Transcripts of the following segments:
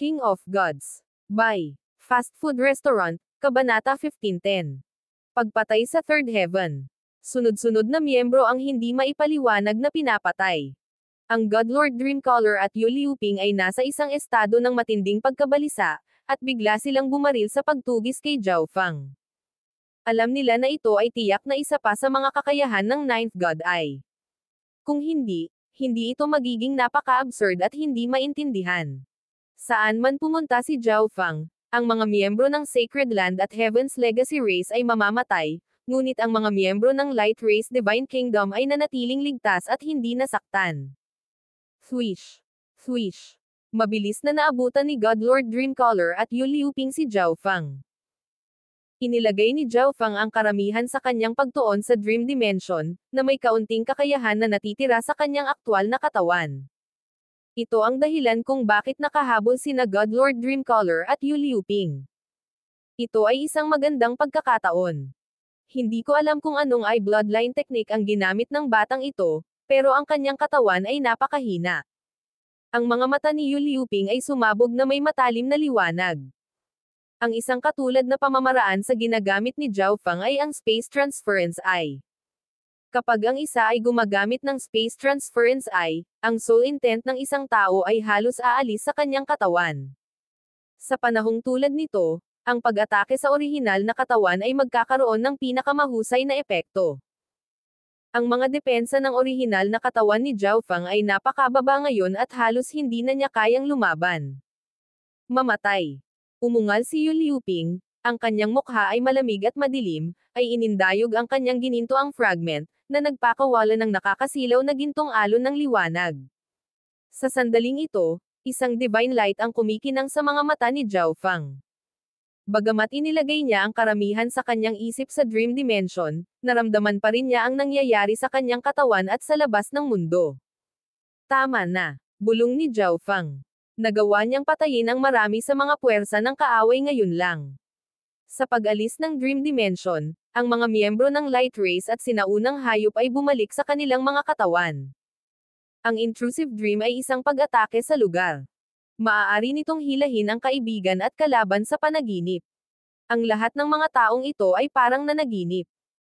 King of Gods. By Fast Food Restaurant, Kabanata 1510. Pagpatay sa Third Heaven. Sunod-sunod na miyembro ang hindi maipaliwanag na pinapatay. Ang Godlord Dreamcaller at Yu Liuping ay nasa isang estado ng matinding pagkabalisa, at bigla silang bumaril sa pagtugis kay Zhao Fang. Alam nila na ito ay tiyak na isa pa sa mga kakayahan ng Ninth God Eye. Kung hindi, hindi ito magiging napaka-absurd at hindi maintindihan. Saan man pumunta si Zhao Fang, ang mga miyembro ng Sacred Land at Heaven's Legacy Race ay mamamatay, ngunit ang mga miyembro ng Light Race Divine Kingdom ay nanatiling ligtas at hindi nasaktan. Swish! Swish! Mabilis na naabutan ni God Lord Dreamcaller at Yu Liuping si Zhao Fang. Inilagay ni Zhao Fang ang karamihan sa kanyang pagtuon sa Dream Dimension, na may kaunting kakayahan na natitira sa kanyang aktwal na katawan. Ito ang dahilan kung bakit nakahabol sina Godlord Dreamcaller at Yu Liu Ping. Ito ay isang magandang pagkakataon. Hindi ko alam kung anong eye bloodline technique ang ginamit ng batang ito, pero ang kanyang katawan ay napakahina. Ang mga mata ni Yu Liu Ping ay sumabog na may matalim na liwanag. Ang isang katulad na pamamaraan sa ginagamit ni Zhao Fang ay ang Space Transference Eye. Kapag ang isa ay gumagamit ng space transference I, ang soul intent ng isang tao ay halos aalis sa kanyang katawan. Sa panahong tulad nito, ang pag-atake sa orihinal na katawan ay magkakaroon ng pinakamahusay na epekto. Ang mga depensa ng orihinal na katawan ni Zhao Fang ay napakababa ngayon at halos hindi na niya kayang lumaban. Mamatay. Umungal si Yu Liuping, ang kanyang mukha ay malamig at madilim, ay inindayog ang kanyang gininto fragment, na nagpakawala ng nakakasilaw na gintong alon ng liwanag. Sa sandaling ito, isang divine light ang kumikinang sa mga mata ni Zhao Fang. Bagamat inilagay niya ang karamihan sa kanyang isip sa dream dimension, naramdaman pa rin niya ang nangyayari sa kanyang katawan at sa labas ng mundo. Tama na, bulong ni Zhao Fang. Nagawa niyang patayin ang marami sa mga puwersa ng kaaway ngayon lang. Sa pag-alis ng dream dimension, ang mga miyembro ng light race at sinaunang hayop ay bumalik sa kanilang mga katawan. Ang intrusive dream ay isang pag-atake sa lugar. Maaari nitong hilahin ang kaibigan at kalaban sa panaginip. Ang lahat ng mga taong ito ay parang nanaginip.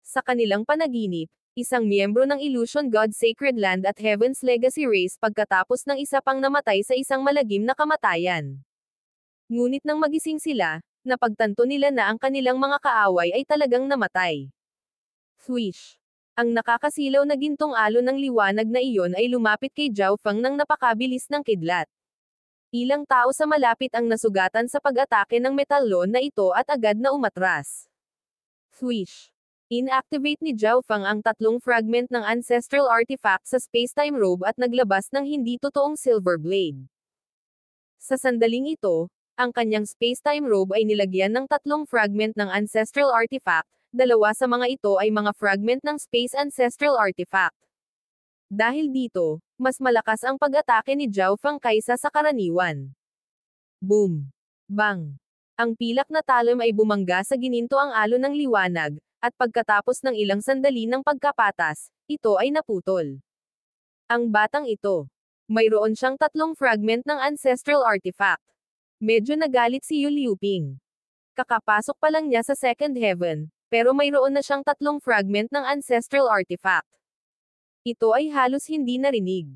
Sa kanilang panaginip, isang miyembro ng Illusion God Sacred Land at Heaven's Legacy Race pagkatapos ng isa pang namatay sa isang malagim na kamatayan. Ngunit nang magising sila, napagtanto nila na ang kanilang mga kaaway ay talagang namatay. Swish! Ang nakakasilaw na gintong alo ng liwanag na iyon ay lumapit kay Zhao Fang ng napakabilis ng kidlat. Ilang tao sa malapit ang nasugatan sa pag-atake ng metalon na ito at agad na umatras. Swish! Inactivate ni Zhao Fang ang tatlong fragment ng ancestral artifact sa spacetime robe at naglabas ng hindi totoong silver blade. Sa sandaling ito, ang kanyang spacetime robe ay nilagyan ng tatlong fragment ng ancestral artifact, dalawa sa mga ito ay mga fragment ng space ancestral artifact. Dahil dito, mas malakas ang pag-atake ni Zhao Fang kaysa sa karaniwan. Boom! Bang! Ang pilak na talim ay bumangga sa gininto ang alo ng liwanag, at pagkatapos ng ilang sandali ng pagkapatas, ito ay naputol. Ang batang ito. Mayroon siyang tatlong fragment ng ancestral artifact. Medyo nagalit si Yu Liuping. Kakapasok pa lang niya sa Second Heaven, pero mayroon na siyang tatlong fragment ng ancestral artifact. Ito ay halos hindi narinig.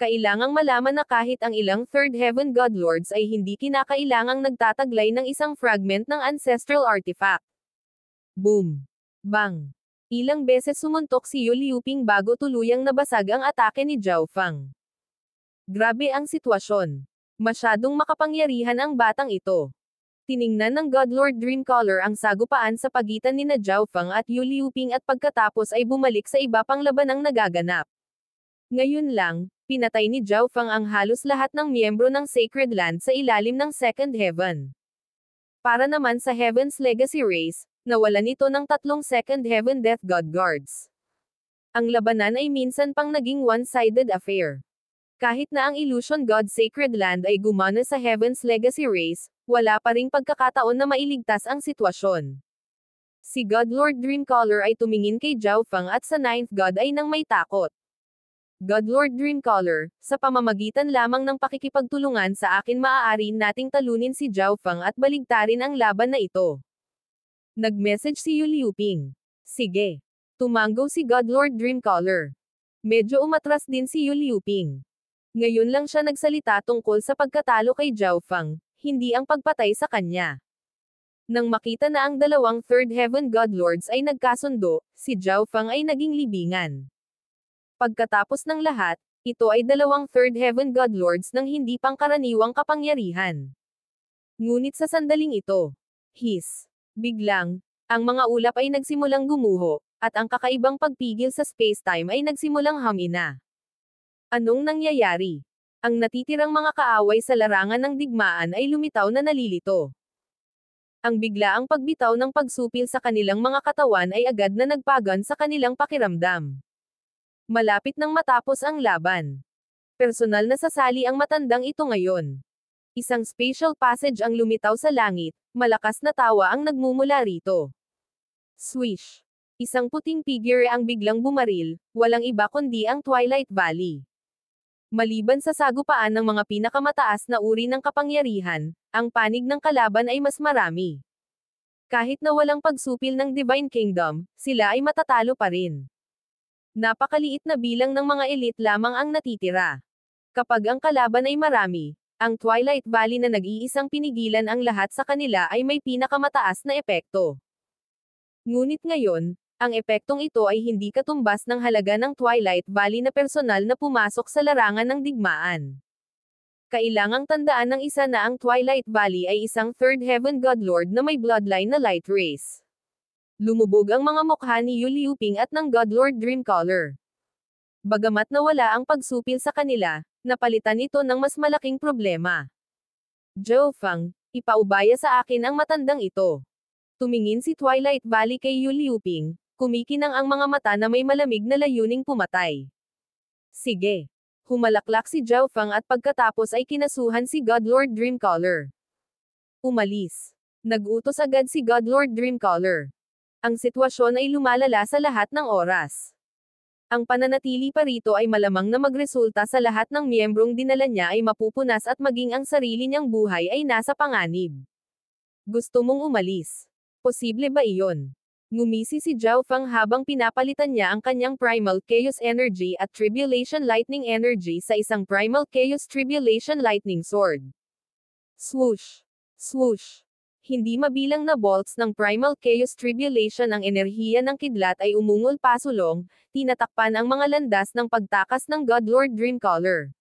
Kailangang malaman na kahit ang ilang Third Heaven God Lords ay hindi kinakailangang nagtataglay ng isang fragment ng ancestral artifact. Boom! Bang! Ilang beses sumuntok si Yu Liuping bago tuluyang nabasag ang atake ni Zhao Fang. Grabe ang sitwasyon. Masyadong makapangyarihan ang batang ito. Tiningnan ng Godlord Dreamcaller ang sagupaan sa pagitan ni na Zhao Fang at Yu Liuping at pagkatapos ay bumalik sa iba pang laban ang nagaganap. Ngayon lang, pinatay ni Zhao Fang ang halos lahat ng miyembro ng Sacred Land sa ilalim ng Second Heaven. Para naman sa Heaven's Legacy Race, nawalan ito ng tatlong Second Heaven Death God Guards. Ang labanan ay minsan pang naging one-sided affair. Kahit na ang Illusion God Sacred Land ay gumana sa Heaven's Legacy Race, wala pa ring pagkakataon na mailigtas ang sitwasyon. Si God Lord Dreamcaller ay tumingin kay Zhao Fang at sa Ninth God ay nang may takot. God Lord Dreamcaller, sa pamamagitan lamang ng pakikipagtulungan sa akin maaari nating talunin si Zhao Fang at baligtarin ang laban na ito. Nag-message si Yu Liu Ping. Sige. Tumanggo si God Lord Dreamcaller. Medyo umatras din si Yu Liu Ping. Ngayon lang siya nagsalita tungkol sa pagkatalo kay Zhao Fang, hindi ang pagpatay sa kanya. Nang makita na ang dalawang Third Heaven God Lords ay nagkasundo, si Zhao Fang ay naging libingan. Pagkatapos ng lahat, ito ay dalawang Third Heaven God Lords ng hindi pangkaraniwang kapangyarihan. Ngunit sa sandaling ito, his, biglang, ang mga ulap ay nagsimulang gumuho, at ang kakaibang pagpigil sa space-time ay nagsimulang hamina. Anong nangyayari? Ang natitirang mga kaaway sa larangan ng digmaan ay lumitaw na nalilito. Ang biglaang pagbitaw ng pagsupil sa kanilang mga katawan ay agad na nagpagan sa kanilang pakiramdam. Malapit nang matapos ang laban. Personal na sasali ang matandang ito ngayon. Isang special passage ang lumitaw sa langit, malakas na tawa ang nagmumula rito. Swish! Isang puting figure ang biglang bumaril, walang iba kundi ang Twilight Valley. Maliban sa sagupaan ng mga pinakamataas na uri ng kapangyarihan, ang panig ng kalaban ay mas marami. Kahit na walang pagsupil ng Divine Kingdom, sila ay matatalo pa rin. Napakaliit na bilang ng mga elite lamang ang natitira. Kapag ang kalaban ay marami, ang Twilight Valley na nag-iisang pinigilan ang lahat sa kanila ay may pinakamataas na epekto. Ngunit ngayon, ang epektong ito ay hindi katumbas ng halaga ng Twilight Valley na personal na pumasok sa larangan ng digmaan. Kailangang tandaan ng isa na ang Twilight Valley ay isang Third Heaven Godlord na may bloodline na light race. Lumubog ang mga mukha ni Yu Liuping at ng Godlord Dreamcaller. Bagamat nawala ang pagsupil sa kanila, napalitan ito ng mas malaking problema. Zhou Fang, ipaubaya sa akin ang matandang ito. Tumingin si Twilight Valley kay Yu Liuping, Kumikinang ang mga mata na may malamig na layuning pumatay. Sige. Humalaklak si Zhao Fang at pagkatapos ay kinasuhan si God Lord Dreamcaller. Umalis. Nag-utos agad si God Lord Dreamcaller. Ang sitwasyon ay lumalala sa lahat ng oras. Ang pananatili pa rito ay malamang na magresulta sa lahat ng miyembrong dinala niya ay mapupunas at maging ang sarili niyang buhay ay nasa panganib. Gusto mong umalis. Posible ba iyon? Ngumisi si Zhao Fang habang pinapalitan niya ang kanyang Primal Chaos Energy at Tribulation Lightning Energy sa isang Primal Chaos Tribulation Lightning Sword. Swoosh! Swoosh! Hindi mabilang na bolts ng Primal Chaos Tribulation ang enerhiya ng kidlat ay umungol pasulong, tinatakpan ang mga landas ng pagtakas ng Godlord Dreamcaller.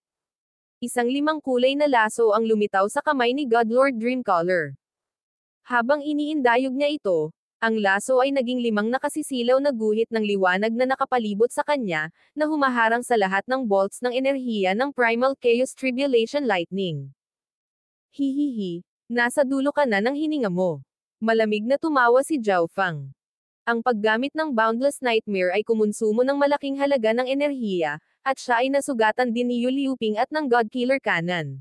Isang limang kulay na laso ang lumitaw sa kamay ni Godlord Dreamcaller. Habang iniindayog niya ito, ang laso ay naging limang nakasisilaw na guhit ng liwanag na nakapalibot sa kanya, na humaharang sa lahat ng bolts ng enerhiya ng Primal Chaos Tribulation Lightning. Hihihi, nasa dulo ka na ng hininga mo. Malamig na tumawa si Zhao Fang. Ang paggamit ng Boundless Nightmare ay kumonsumo ng malaking halaga ng enerhiya, at siya ay nasugatan din ni Yu Liuping at ng God Killer Cannon.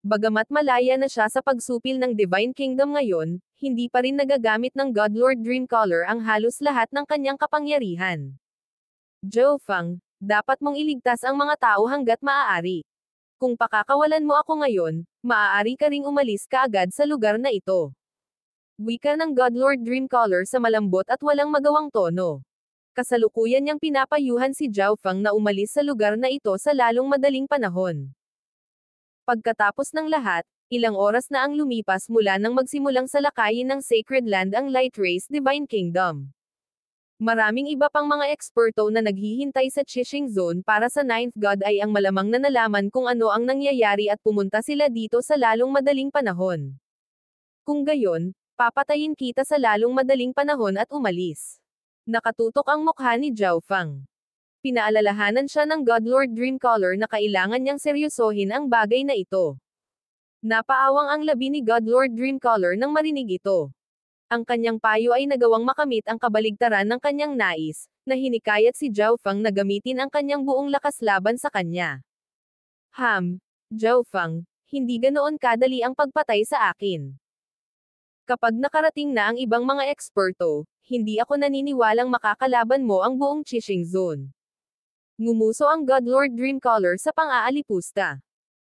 Bagamat malaya na siya sa pagsupil ng Divine Kingdom ngayon, hindi pa rin nagagamit ng God Lord Dreamcaller ang halos lahat ng kanyang kapangyarihan. Joe Fang, dapat mong iligtas ang mga tao hanggat maaari. Kung pakakawalan mo ako ngayon, maaari ka ring umalis kaagad sa lugar na ito. Wika ng God Lord Dreamcaller sa malambot at walang magawang tono. Kasalukuyan niyang pinapayuhan si Zhao Fang na umalis sa lugar na ito sa lalong madaling panahon. Pagkatapos ng lahat, ilang oras na ang lumipas mula nang magsimulang salakayin ng Sacred Land ang Light Race Divine Kingdom. Maraming iba pang mga eksperto na naghihintay sa Chishing Zone para sa Ninth God ay ang malamang na nalaman kung ano ang nangyayari at pumunta sila dito sa lalong madaling panahon. Kung gayon, papatayin kita sa lalong madaling panahon at umalis. Nakatutok ang mukha ni Zhao Fang. Pinaalalahanan siya ng God Lord Dreamcaller na kailangan niyang seryosohin ang bagay na ito. Napaawang ang labi ni God Lord Dreamcaller nang marinig ito. Ang kanyang payo ay nagawang makamit ang kabaligtaran ng kanyang nais, na hinikayat si Zhao Fang na gamitin ang kanyang buong lakas laban sa kanya. Ham, Zhao Fang, hindi ganoon kadali ang pagpatay sa akin. Kapag nakarating na ang ibang mga eksperto, hindi ako naniniwalang makakalaban mo ang buong Chishing Zone. Ngumuso ang God Lord Dreamcaller sa pang-aalipusta.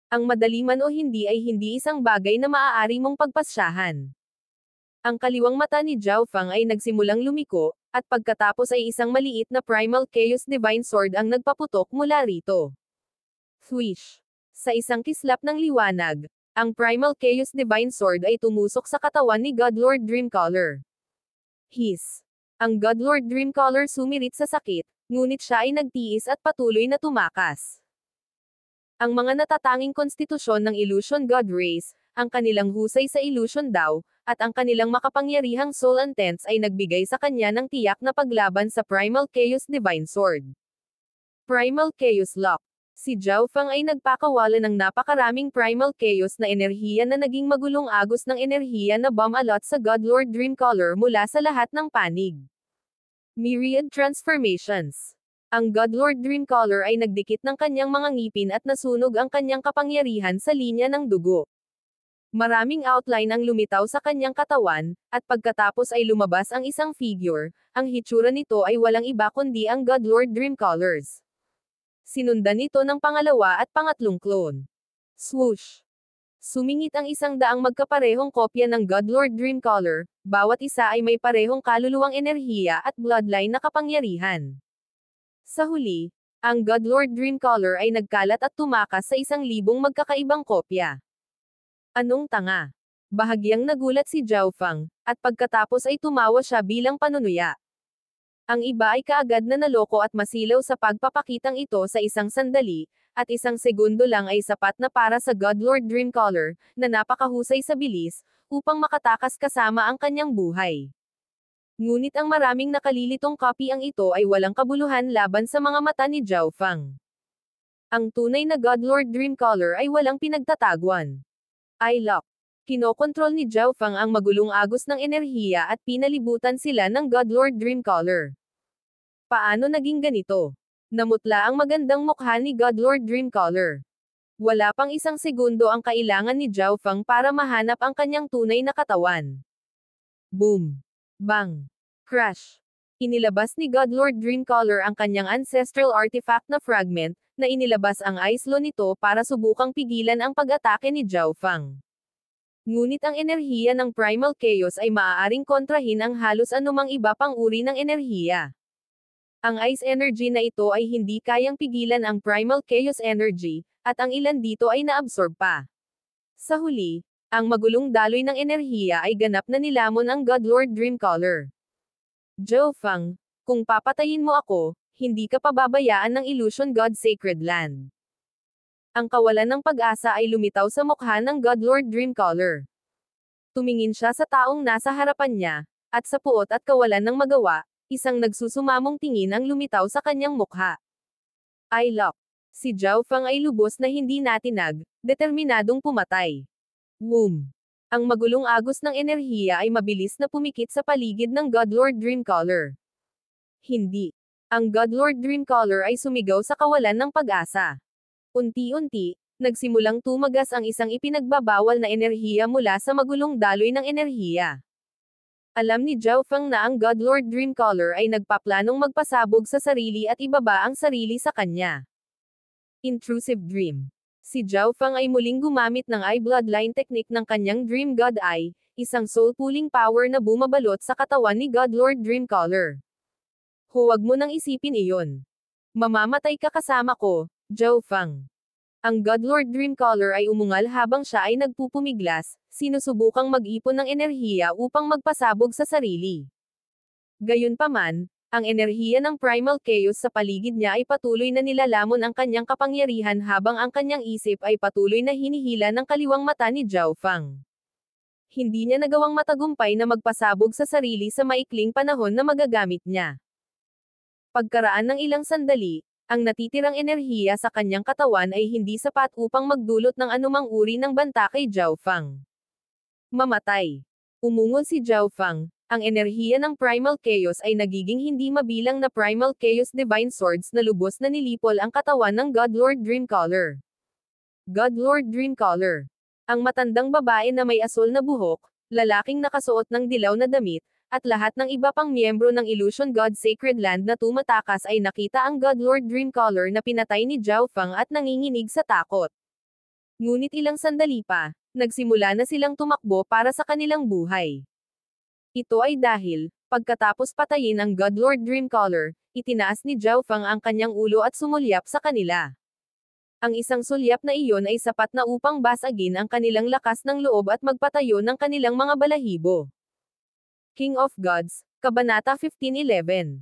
Ang madali man o hindi ay hindi isang bagay na maaari mong pagpasyahan. Ang kaliwang mata ni Zhao Fang ay nagsimulang lumiko, at pagkatapos ay isang maliit na Primal Chaos Divine Sword ang nagpaputok mula rito. Swish! Sa isang kislap ng liwanag, ang Primal Chaos Divine Sword ay tumusok sa katawan ni Godlord Dreamcaller. His! Ang Godlord Dreamcaller sumirit sa sakit, ngunit siya ay nagtiis at patuloy na tumakas. Ang mga natatanging konstitusyon ng Illusion God Race, ang kanilang husay sa illusion daw, at ang kanilang makapangyarihang soul intents ay nagbigay sa kanya ng tiyak na paglaban sa Primal Chaos Divine Sword. Primal Chaos Lock Si Zhao Fang ay nagpakawala ng napakaraming primal chaos na enerhiya na naging magulong agos ng enerhiya na bomb alot sa God Lord Dreamcaller mula sa lahat ng panig. Myriad Transformations ang Godlord Dreamcaller ay nagdikit ng kanyang mga ngipin at nasunog ang kanyang kapangyarihan sa linya ng dugo. Maraming outline ang lumitaw sa kanyang katawan, at pagkatapos ay lumabas ang isang figure, ang hitsura nito ay walang iba kundi ang Godlord Dreamcallers. Sinundan nito ng pangalawa at pangatlong clone. Swoosh! Sumingit ang isang daang magkaparehong kopya ng Godlord Dreamcaller, bawat isa ay may parehong kaluluwang enerhiya at bloodline na kapangyarihan. Sa huli, ang God Lord Dreamcaller ay nagkalat at tumakas sa isang libong magkakaibang kopya. Anong tanga? Bahagyang nagulat si Zhao Fang, at pagkatapos ay tumawa siya bilang panunuya. Ang iba ay kaagad na naloko at masilaw sa pagpapakitang ito sa isang sandali, at isang segundo lang ay sapat na para sa God Lord Dreamcaller, na napakahusay sa bilis, upang makatakas kasama ang kanyang buhay. Ngunit ang maraming nakalilitong copy ang ito ay walang kabuluhan laban sa mga mata ni Zhao Fang. Ang tunay na Godlord Dreamcaller ay walang pinagtataguan. I lock. Kinokontrol ni Zhao Fang ang magulong agos ng enerhiya at pinalibutan sila ng Godlord Dreamcaller. Paano naging ganito? Namutla ang magandang mukha ni Godlord Dreamcaller. Wala pang isang segundo ang kailangan ni Zhao Fang para mahanap ang kanyang tunay na katawan. Boom! Bang! Crash! Inilabas ni Godlord Dreamcaller ang kanyang ancestral artifact na fragment, na inilabas ang Ice islo nito para subukang pigilan ang pag-atake ni Zhao Fang. Ngunit ang enerhiya ng Primal Chaos ay maaaring kontrahin ang halos anumang iba pang uri ng enerhiya. Ang ice energy na ito ay hindi kayang pigilan ang Primal Chaos energy, at ang ilan dito ay naabsorb pa. Sa huli, ang magulong daloy ng enerhiya ay ganap na nilamon ang Godlord Dreamcaller. Joe Fang, kung papatayin mo ako, hindi ka pababayaan ng Illusion God Sacred Land. Ang kawalan ng pag-asa ay lumitaw sa mukha ng Godlord Dreamcaller. Tumingin siya sa taong nasa harapan niya, at sa puot at kawalan ng magawa, isang nagsusumamong tingin ang lumitaw sa kanyang mukha. I lock. Si Zhao Fang ay lubos na hindi natinag, determinadong pumatay. Boom! Ang magulong agos ng enerhiya ay mabilis na pumikit sa paligid ng God Lord Dreamcaller. Hindi. Ang God Lord Dreamcaller ay sumigaw sa kawalan ng pag-asa. Unti-unti, nagsimulang tumagas ang isang ipinagbabawal na enerhiya mula sa magulong daloy ng enerhiya. Alam ni Zhao Fang na ang God Lord Dreamcaller ay nagpaplanong magpasabog sa sarili at ibaba ang sarili sa kanya. Intrusive Dream Si Zhao Fang ay muling gumamit ng eye bloodline technique ng kanyang Dream God Eye, isang soul pooling power na bumabalot sa katawan ni God Lord Dreamcaller. Huwag mo nang isipin iyon. Mamamatay ka kasama ko, Zhao Fang. Ang God Lord Dreamcaller ay umungal habang siya ay nagpupumiglas, sinusubukang mag-ipon ng enerhiya upang magpasabog sa sarili. Gayunpaman, ang enerhiya ng primal chaos sa paligid niya ay patuloy na nilalamon ang kanyang kapangyarihan habang ang kanyang isip ay patuloy na hinihila ng kaliwang mata ni Zhao Fang. Hindi niya nagawang matagumpay na magpasabog sa sarili sa maikling panahon na magagamit niya. Pagkaraan ng ilang sandali, ang natitirang enerhiya sa kanyang katawan ay hindi sapat upang magdulot ng anumang uri ng banta kay Zhao Fang. Mamatay. Umungol si Zhao Fang, ang enerhiya ng Primal Chaos ay nagiging hindi mabilang na Primal Chaos Divine Swords na lubos na nilipol ang katawan ng God Lord Dreamcaller. God Lord Dreamcaller. Ang matandang babae na may asol na buhok, lalaking nakasuot ng dilaw na damit, at lahat ng iba pang miyembro ng Illusion God Sacred Land na tumatakas ay nakita ang God Lord Dreamcaller na pinatay ni Zhao Fang at nanginginig sa takot. Ngunit ilang sandali pa, nagsimula na silang tumakbo para sa kanilang buhay. Ito ay dahil, pagkatapos patayin ang God Lord Dreamcaller, itinaas ni Zhao Fang ang kanyang ulo at sumulyap sa kanila. Ang isang sulyap na iyon ay sapat na upang basagin ang kanilang lakas ng loob at magpatayo ng kanilang mga balahibo. King of Gods, Kabanata 1511.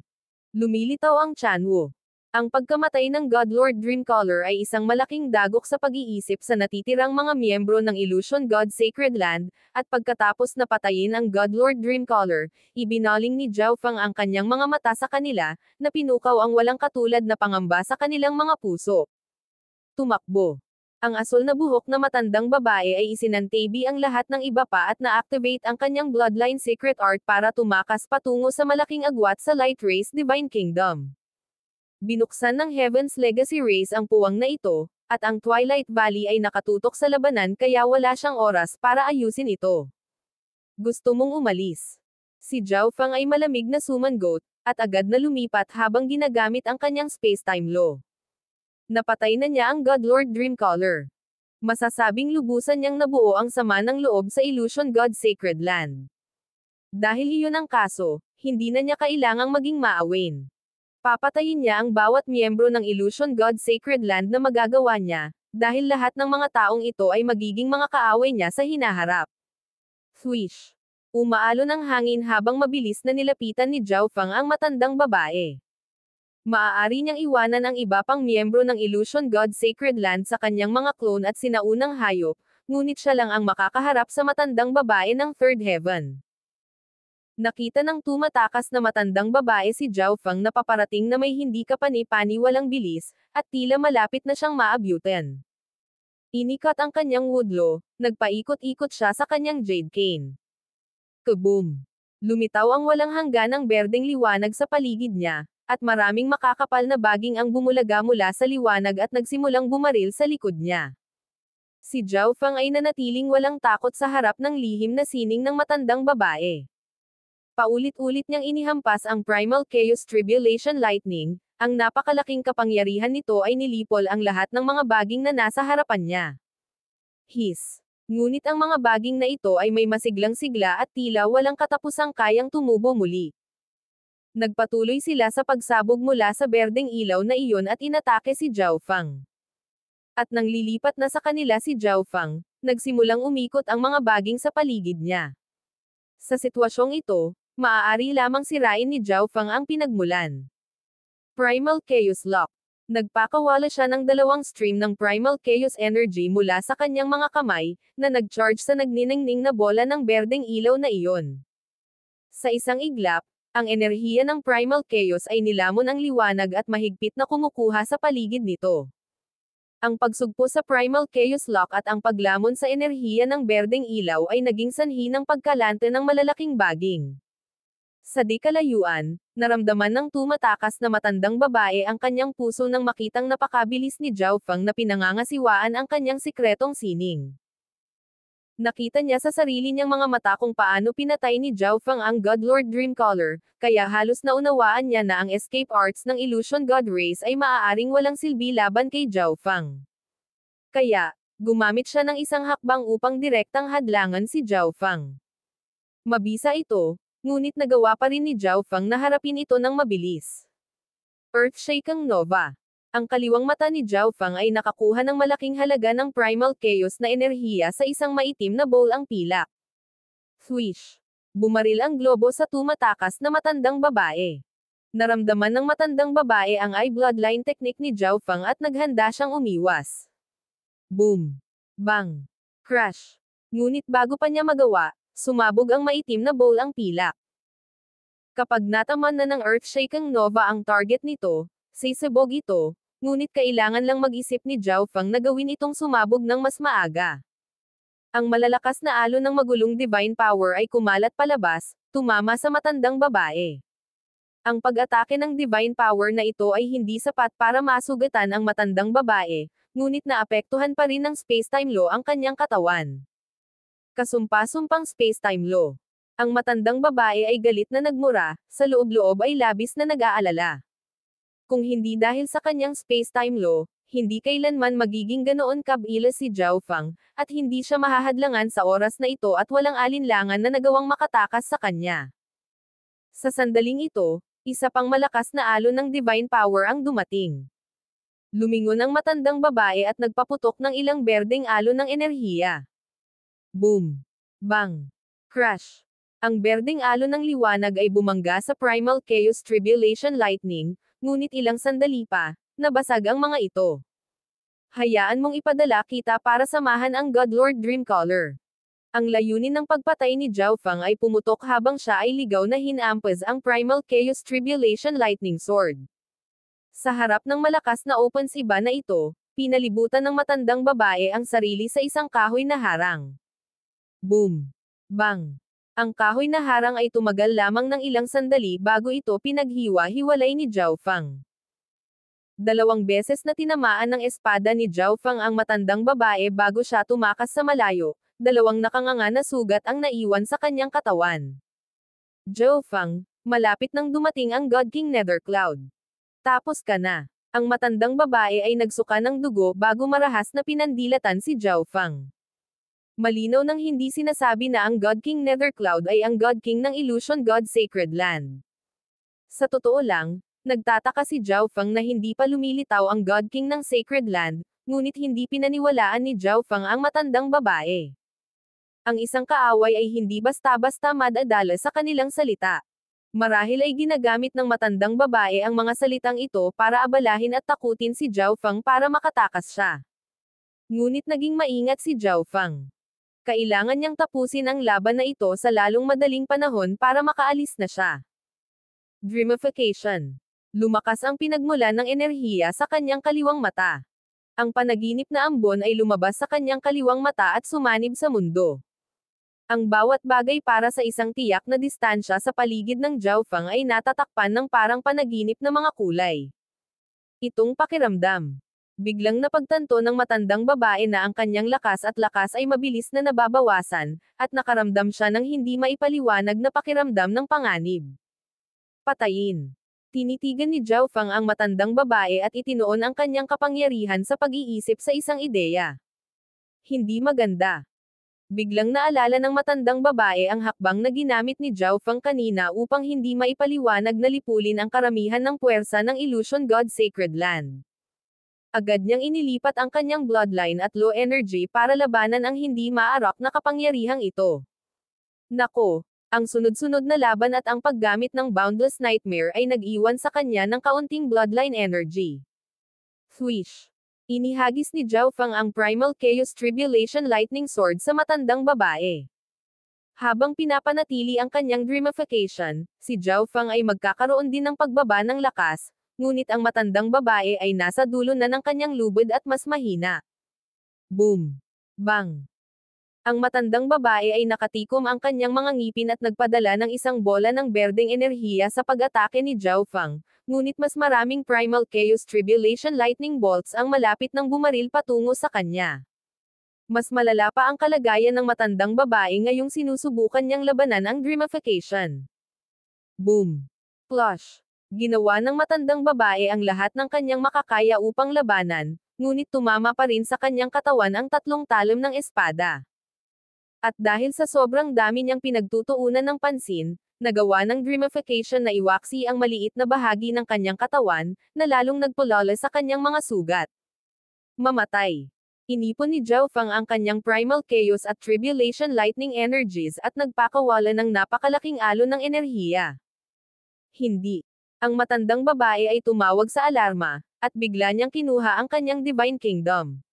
Lumilitaw ang Chanwo. Ang pagkamatay ng Godlord Dreamcaller ay isang malaking dagok sa pag-iisip sa natitirang mga miyembro ng Illusion God Sacred Land, at pagkatapos na patayin ang Godlord Dreamcaller, ibinaling ni Zhao Fang ang kanyang mga mata sa kanila, na pinukaw ang walang katulad na pangamba sa kanilang mga puso. Tumakbo. Ang asol na buhok na matandang babae ay isinantabi ang lahat ng iba pa at na-activate ang kanyang bloodline secret art para tumakas patungo sa malaking agwat sa Light Race Divine Kingdom. Binuksan ng Heaven's Legacy Race ang puwang na ito, at ang Twilight Valley ay nakatutok sa labanan kaya wala siyang oras para ayusin ito. Gusto mong umalis. Si Zhao Fang ay malamig na sumanggot, at agad na lumipat habang ginagamit ang kanyang space-time law. Napatay na niya ang Godlord Dreamcaller. Masasabing lubusan niyang nabuo ang sama ng loob sa Illusion God Sacred Land. Dahil iyon ang kaso, hindi na niya kailangang maging maawain. Papatayin niya ang bawat miyembro ng Illusion God Sacred Land na magagawa niya, dahil lahat ng mga taong ito ay magiging mga kaaway niya sa hinaharap. Swish! Umaalon ang hangin habang mabilis na nilapitan ni Zhao Fang ang matandang babae. Maaari niyang iwanan ang iba pang miyembro ng Illusion God Sacred Land sa kanyang mga clone at sinaunang hayop, ngunit siya lang ang makakaharap sa matandang babae ng Third Heaven. Nakita ng tumatakas na matandang babae si Zhao Fang na paparating na may hindi kapani-pani walang bilis, at tila malapit na siyang maabyutan. Inikat ang kanyang woodlo, nagpaikot-ikot siya sa kanyang jade cane. Kaboom! Lumitaw ang walang hangganang berdeng liwanag sa paligid niya, at maraming makakapal na baging ang bumulaga mula sa liwanag at nagsimulang bumaril sa likod niya. Si Zhao Fang ay nanatiling walang takot sa harap ng lihim na sining ng matandang babae. Paulit-ulit niyang inihampas ang Primal Chaos Tribulation Lightning, ang napakalaking kapangyarihan nito ay nilipol ang lahat ng mga baging na nasa harapan niya. His. Ngunit ang mga baging na ito ay may masiglang sigla at tila walang katapusang kayang tumubo muli. Nagpatuloy sila sa pagsabog mula sa berdeng ilaw na iyon at inatake si Zhao Fang. At nang lilipat na sa kanila si Zhao Fang, nagsimulang umikot ang mga baging sa paligid niya. Sa sitwasyong ito, Maaari lamang sirain ni Zhao Fang ang pinagmulan. Primal Chaos Lock. Nagpakawala siya ng dalawang stream ng Primal Chaos Energy mula sa kanyang mga kamay, na nag-charge sa nagniningning na bola ng berdeng ilaw na iyon. Sa isang iglap, ang enerhiya ng primal chaos ay nilamon ang liwanag at mahigpit na kumukuha sa paligid nito. Ang pagsugpo sa primal chaos lock at ang paglamon sa enerhiya ng berdeng ilaw ay naging sanhi ng pagkalante ng malalaking baging. Sa di kalayuan, naramdaman ng tumatakas na matandang babae ang kanyang puso nang makitang napakabilis ni Zhao Fang na pinangangasiwaan ang kanyang sikretong sining. Nakita niya sa sarili niyang mga mata kung paano pinatay ni Zhao Fang ang Godlord Dreamcaller, kaya halos naunawaan niya na ang escape arts ng Illusion God Race ay maaaring walang silbi laban kay Zhao Fang. Kaya, gumamit siya ng isang hakbang upang direktang hadlangan si Zhao Fang. Mabisa ito, ngunit nagawa pa rin ni Zhao Fang na harapin ito ng mabilis. Earthshakang Nova. Ang kaliwang mata ni Zhao Fang ay nakakuha ng malaking halaga ng primal chaos na enerhiya sa isang maitim na bowl ang pila. Swish. Bumaril ang globo sa tumatakas na matandang babae. Naramdaman ng matandang babae ang eye bloodline technique ni Zhao Fang at naghanda siyang umiwas. Boom! Bang! Crash! Ngunit bago pa niya magawa, Sumabog ang maitim na bowl ang pila. Kapag nataman na ng earthshake ang Nova ang target nito, sisibog ito, ngunit kailangan lang mag-isip ni Zhao Fang na gawin itong sumabog ng mas maaga. Ang malalakas na alo ng magulong divine power ay kumalat palabas, tumama sa matandang babae. Ang pag-atake ng divine power na ito ay hindi sapat para masugatan ang matandang babae, ngunit naapektuhan pa rin ng space-time law ang kanyang katawan. Kasumpa-sumpang space-time law. Ang matandang babae ay galit na nagmura, sa loob-loob ay labis na nag-aalala. Kung hindi dahil sa kanyang space-time law, hindi kailanman magiging ganoon kabila si Zhao Fang, at hindi siya mahahadlangan sa oras na ito at walang alinlangan na nagawang makatakas sa kanya. Sa sandaling ito, isa pang malakas na alon ng divine power ang dumating. Lumingon ang matandang babae at nagpaputok ng ilang berdeng alon ng enerhiya. Boom! Bang! Crash! Ang berdeng alo ng liwanag ay bumangga sa Primal Chaos Tribulation Lightning, ngunit ilang sandali pa, nabasag ang mga ito. Hayaan mong ipadala kita para samahan ang Godlord Dreamcaller. Ang layunin ng pagpatay ni Zhao Fang ay pumutok habang siya ay ligaw na hinampas ang Primal Chaos Tribulation Lightning Sword. Sa harap ng malakas na open siba na ito, pinalibutan ng matandang babae ang sarili sa isang kahoy na harang. Boom! Bang! Ang kahoy na harang ay tumagal lamang ng ilang sandali bago ito pinaghiwa-hiwalay ni Zhao Fang. Dalawang beses na tinamaan ng espada ni Zhao Fang ang matandang babae bago siya tumakas sa malayo, dalawang nakanganga na sugat ang naiwan sa kanyang katawan. Zhao Fang, malapit nang dumating ang God King Nethercloud. Tapos ka na. Ang matandang babae ay nagsuka ng dugo bago marahas na pinandilatan si Zhao Fang. Malinaw nang hindi sinasabi na ang God King Nethercloud ay ang God King ng Illusion God Sacred Land. Sa totoo lang, nagtataka si Zhao Fang na hindi pa lumilitaw ang God King ng Sacred Land, ngunit hindi pinaniwalaan ni Zhao Fang ang matandang babae. Ang isang kaaway ay hindi basta-basta madadala sa kanilang salita. Marahil ay ginagamit ng matandang babae ang mga salitang ito para abalahin at takutin si Zhao Fang para makatakas siya. Ngunit naging maingat si Zhao Fang kailangan niyang tapusin ang laban na ito sa lalong madaling panahon para makaalis na siya. Dreamification. Lumakas ang pinagmulan ng enerhiya sa kanyang kaliwang mata. Ang panaginip na ambon ay lumabas sa kanyang kaliwang mata at sumanib sa mundo. Ang bawat bagay para sa isang tiyak na distansya sa paligid ng Jiaofang ay natatakpan ng parang panaginip na mga kulay. Itong pakiramdam. Biglang napagtanto ng matandang babae na ang kanyang lakas at lakas ay mabilis na nababawasan, at nakaramdam siya ng hindi maipaliwanag na pakiramdam ng panganib. Patayin. Tinitigan ni Zhao Fang ang matandang babae at itinoon ang kanyang kapangyarihan sa pag-iisip sa isang ideya. Hindi maganda. Biglang naalala ng matandang babae ang hakbang na ginamit ni Zhao Fang kanina upang hindi maipaliwanag na lipulin ang karamihan ng puwersa ng Illusion God Sacred Land agad niyang inilipat ang kanyang bloodline at low energy para labanan ang hindi maarok na kapangyarihang ito. Nako, ang sunod-sunod na laban at ang paggamit ng Boundless Nightmare ay nag-iwan sa kanya ng kaunting bloodline energy. Swish! Inihagis ni Zhao Fang ang Primal Chaos Tribulation Lightning Sword sa matandang babae. Habang pinapanatili ang kanyang dreamification, si Zhao Fang ay magkakaroon din ng pagbaba ng lakas, ngunit ang matandang babae ay nasa dulo na ng kanyang lubid at mas mahina. Boom! Bang! Ang matandang babae ay nakatikom ang kanyang mga ngipin at nagpadala ng isang bola ng berdeng enerhiya sa pag-atake ni Zhao Fang, ngunit mas maraming Primal Chaos Tribulation Lightning Bolts ang malapit ng bumaril patungo sa kanya. Mas malala pa ang kalagayan ng matandang babae ngayong sinusubukan niyang labanan ang Dreamification. Boom! Plush! Ginawa ng matandang babae ang lahat ng kanyang makakaya upang labanan, ngunit tumama pa rin sa kanyang katawan ang tatlong talim ng espada. At dahil sa sobrang dami niyang pinagtutuunan ng pansin, nagawa ng dreamification na iwaksi ang maliit na bahagi ng kanyang katawan, na lalong nagpulala sa kanyang mga sugat. Mamatay. Inipon ni Zhao Fang ang kanyang primal chaos at tribulation lightning energies at nagpakawala ng napakalaking alon ng enerhiya. Hindi. Ang matandang babae ay tumawag sa alarma, at bigla niyang kinuha ang kanyang Divine Kingdom.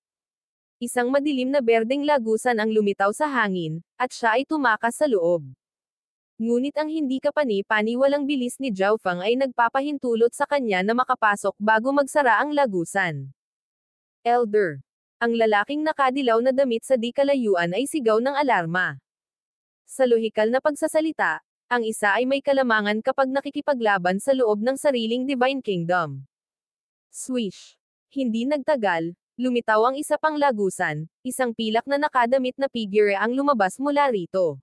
Isang madilim na berdeng lagusan ang lumitaw sa hangin, at siya ay tumakas sa loob. Ngunit ang hindi kapani-paniwalang bilis ni Zhao Fang ay nagpapahintulot sa kanya na makapasok bago magsara ang lagusan. Elder. Ang lalaking nakadilaw na damit sa di kalayuan ay sigaw ng alarma. Sa lohikal na pagsasalita, ang isa ay may kalamangan kapag nakikipaglaban sa loob ng sariling Divine Kingdom. Swish. Hindi nagtagal, lumitaw ang isa pang lagusan, isang pilak na nakadamit na figure ang lumabas mula rito.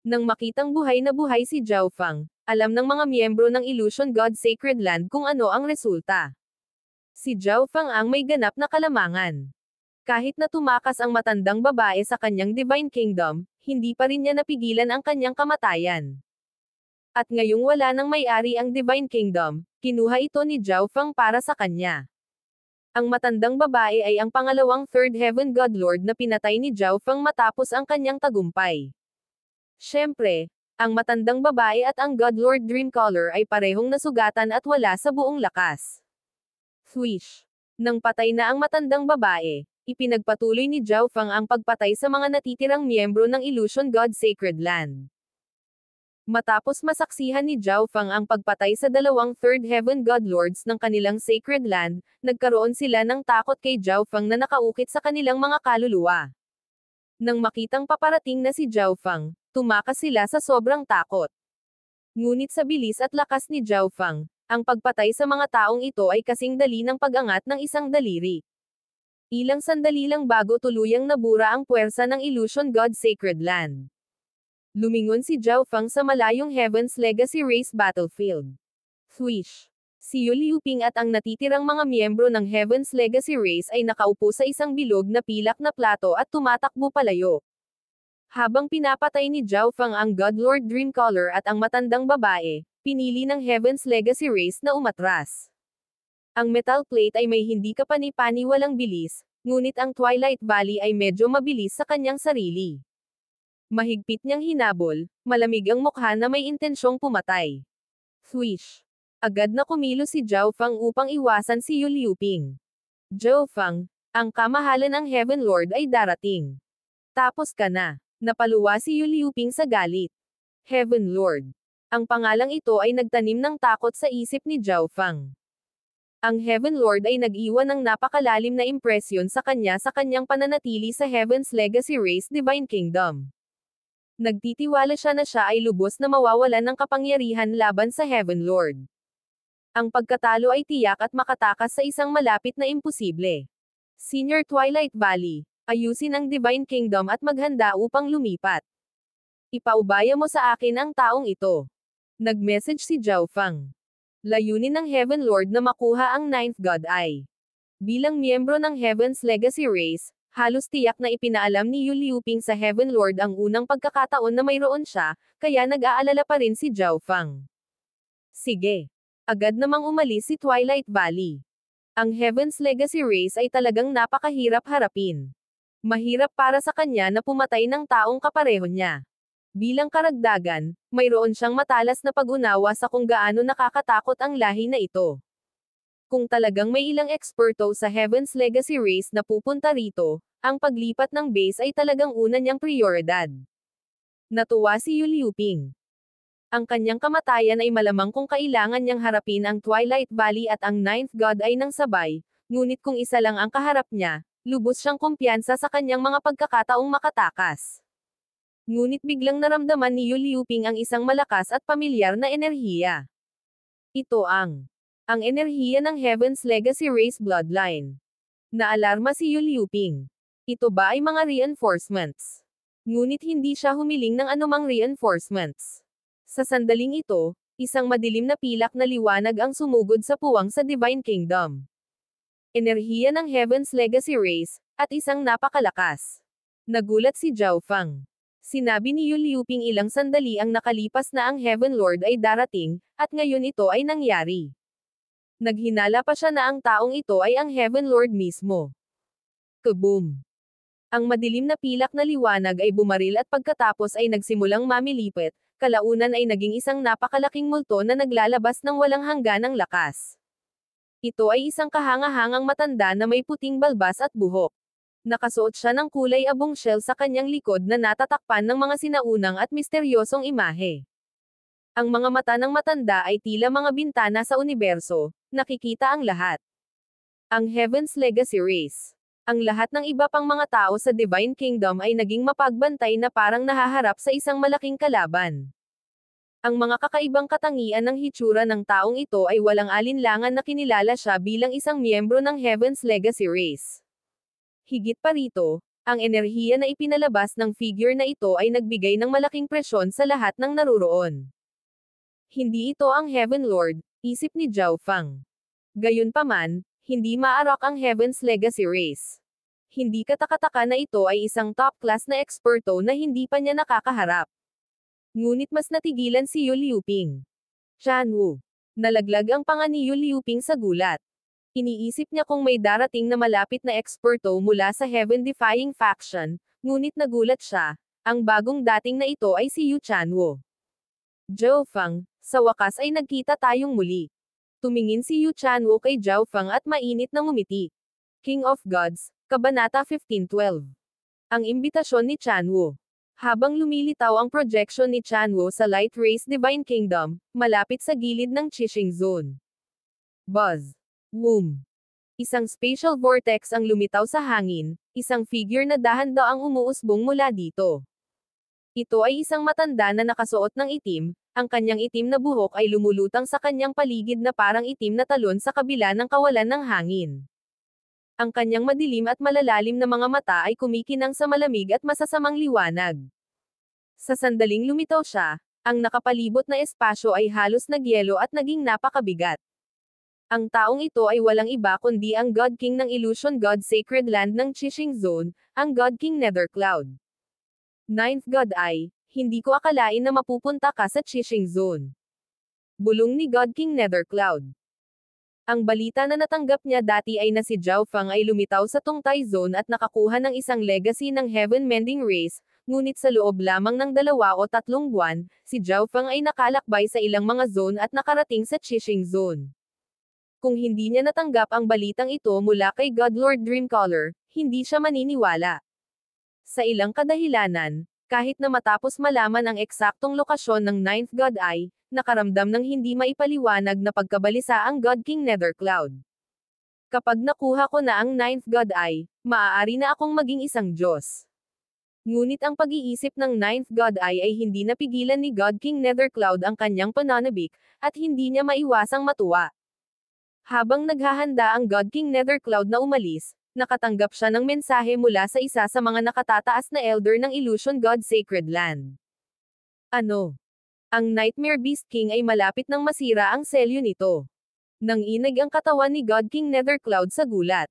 Nang makitang buhay na buhay si Zhao Fang, alam ng mga miyembro ng Illusion God Sacred Land kung ano ang resulta. Si Zhao Fang ang may ganap na kalamangan. Kahit na tumakas ang matandang babae sa kanyang Divine Kingdom, hindi pa rin niya napigilan ang kanyang kamatayan. At ngayong wala nang may-ari ang Divine Kingdom, kinuha ito ni Zhao Fang para sa kanya. Ang matandang babae ay ang pangalawang Third Heaven God Lord na pinatay ni Zhao Fang matapos ang kanyang tagumpay. Siyempre, ang matandang babae at ang God Lord Dreamcaller ay parehong nasugatan at wala sa buong lakas. Swish! Nang patay na ang matandang babae, ipinagpatuloy ni Zhao Fang ang pagpatay sa mga natitirang miyembro ng Illusion God Sacred Land. Matapos masaksihan ni Zhao Fang ang pagpatay sa dalawang Third Heaven God Lords ng kanilang Sacred Land, nagkaroon sila ng takot kay Zhao Fang na nakaukit sa kanilang mga kaluluwa. Nang makitang paparating na si Zhao Fang, tumakas sila sa sobrang takot. Ngunit sa bilis at lakas ni Zhao Fang, ang pagpatay sa mga taong ito ay kasing dali ng pagangat ng isang daliri. Ilang sandali lang bago tuluyang nabura ang puwersa ng Illusion God Sacred Land. Lumingon si Zhao Fang sa malayong Heaven's Legacy Race Battlefield. Swish! Si Yu Liu Ping at ang natitirang mga miyembro ng Heaven's Legacy Race ay nakaupo sa isang bilog na pilak na plato at tumatakbo palayo. Habang pinapatay ni Zhao Fang ang God Lord Dreamcaller at ang matandang babae, pinili ng Heaven's Legacy Race na umatras. Ang metal plate ay may hindi kapanipaniwalang bilis, ngunit ang Twilight Valley ay medyo mabilis sa kanyang sarili. Mahigpit niyang hinabol, malamig ang mukha na may intensyong pumatay. Swish! Agad na kumilo si Zhao Fang upang iwasan si Yu Liu Ping. Zhao Fang, ang kamahalan ng Heaven Lord ay darating. Tapos ka na. Napaluwa si Yu Liu sa galit. Heaven Lord. Ang pangalang ito ay nagtanim ng takot sa isip ni Zhao Fang. Ang Heaven Lord ay nag-iwan ng napakalalim na impresyon sa kanya sa kanyang pananatili sa Heaven's Legacy Race Divine Kingdom. Nagtitiwala siya na siya ay lubos na mawawalan ng kapangyarihan laban sa Heaven Lord. Ang pagkatalo ay tiyak at makatakas sa isang malapit na imposible. Senior Twilight Valley, ayusin ang Divine Kingdom at maghanda upang lumipat. Ipaubaya mo sa akin ang taong ito. Nag-message si Zhao Fang. Layunin ng Heaven Lord na makuha ang Ninth God Eye. Bilang miyembro ng Heaven's Legacy Race, halos tiyak na ipinaalam ni Yu Liuping sa Heaven Lord ang unang pagkakataon na mayroon siya, kaya nag-aalala pa rin si Zhao Fang. Sige. Agad namang umalis si Twilight Valley. Ang Heaven's Legacy Race ay talagang napakahirap harapin. Mahirap para sa kanya na pumatay ng taong kapareho niya. Bilang karagdagan, mayroon siyang matalas na pag-unawa sa kung gaano nakakatakot ang lahi na ito. Kung talagang may ilang eksperto sa Heaven's Legacy Race na pupunta rito, ang paglipat ng base ay talagang una niyang prioridad. Natuwa si Yu Liu Ang kanyang kamatayan ay malamang kung kailangan niyang harapin ang Twilight Valley at ang Ninth God ay nang sabay, ngunit kung isa lang ang kaharap niya, lubos siyang kumpiyansa sa kanyang mga pagkakataong makatakas. Ngunit biglang naramdaman ni Yu Liuping ang isang malakas at pamilyar na enerhiya. Ito ang ang enerhiya ng Heaven's Legacy Race Bloodline. Naalarma si Yu Liuping. Ito ba ay mga reinforcements? Ngunit hindi siya humiling ng anumang reinforcements. Sa sandaling ito, isang madilim na pilak na liwanag ang sumugod sa puwang sa Divine Kingdom. Enerhiya ng Heaven's Legacy Race, at isang napakalakas. Nagulat si Zhao Fang. Sinabi ni Yu Liuping ilang sandali ang nakalipas na ang Heaven Lord ay darating, at ngayon ito ay nangyari. Naghinala pa siya na ang taong ito ay ang Heaven Lord mismo. Kaboom! Ang madilim na pilak na liwanag ay bumaril at pagkatapos ay nagsimulang mamilipit, kalaunan ay naging isang napakalaking multo na naglalabas ng walang hangganang lakas. Ito ay isang kahangahangang matanda na may puting balbas at buhok. Nakasuot siya ng kulay abong shell sa kanyang likod na natatakpan ng mga sinaunang at misteryosong imahe. Ang mga mata ng matanda ay tila mga bintana sa universo, nakikita ang lahat. Ang Heaven's Legacy Race. Ang lahat ng iba pang mga tao sa Divine Kingdom ay naging mapagbantay na parang nahaharap sa isang malaking kalaban. Ang mga kakaibang katangian ng hitsura ng taong ito ay walang alinlangan na kinilala siya bilang isang miyembro ng Heaven's Legacy Race. Higit pa rito, ang enerhiya na ipinalabas ng figure na ito ay nagbigay ng malaking presyon sa lahat ng naruroon. Hindi ito ang Heaven Lord, isip ni Zhao Fang. Gayunpaman, hindi maarok ang Heaven's Legacy Race. Hindi katakataka na ito ay isang top-class na eksperto na hindi pa niya nakakaharap. Ngunit mas natigilan si Yu Liuping. Chan Wu. Nalaglag ang panga ni Yu Liuping sa gulat. Iniisip niya kung may darating na malapit na eksperto mula sa heaven-defying faction, ngunit nagulat siya. Ang bagong dating na ito ay si Yu Chanwo. Zhao Fang, sa wakas ay nagkita tayong muli. Tumingin si Yu Chanwo kay Zhao Fang at mainit na ngumiti. King of Gods, Kabanata 1512. Ang imbitasyon ni Chanwo. Habang lumilitaw ang projection ni Chanwo sa Light Race Divine Kingdom, malapit sa gilid ng Chishing Zone. Buzz. Womb. Isang spatial vortex ang lumitaw sa hangin, isang figure na dahan daw ang umuusbong mula dito. Ito ay isang matanda na nakasuot ng itim, ang kanyang itim na buhok ay lumulutang sa kanyang paligid na parang itim na talon sa kabila ng kawalan ng hangin. Ang kanyang madilim at malalalim na mga mata ay kumikinang sa malamig at masasamang liwanag. Sa sandaling lumitaw siya, ang nakapalibot na espasyo ay halos nagyelo at naging napakabigat. Ang taong ito ay walang iba kundi ang God King ng Illusion God Sacred Land ng Chishing Zone, ang God King Nethercloud. Ninth God ay, hindi ko akalain na mapupunta ka sa Chishing Zone. Bulong ni God King Nethercloud. Ang balita na natanggap niya dati ay na si Zhao Fang ay lumitaw sa Tongtai Zone at nakakuha ng isang legacy ng Heaven Mending Race, ngunit sa loob lamang ng dalawa o tatlong buwan, si Zhao Fang ay nakalakbay sa ilang mga zone at nakarating sa Chishing Zone. Kung hindi niya natanggap ang balitang ito mula kay Godlord Dreamcaller, hindi siya maniniwala. Sa ilang kadahilanan, kahit na matapos malaman ang eksaktong lokasyon ng Ninth God Eye, nakaramdam ng hindi maipaliwanag na pagkabalisa ang God King Nethercloud. Kapag nakuha ko na ang Ninth God Eye, maaari na akong maging isang Diyos. Ngunit ang pag-iisip ng Ninth God Eye ay hindi napigilan ni God King Nethercloud ang kanyang pananabik, at hindi niya maiwasang matuwa. Habang naghahanda ang God King Nethercloud na umalis, nakatanggap siya ng mensahe mula sa isa sa mga nakatataas na elder ng Illusion God Sacred Land. Ano? Ang Nightmare Beast King ay malapit nang masira ang selyo nito. Nang inag ang katawan ni God King Nethercloud sa gulat.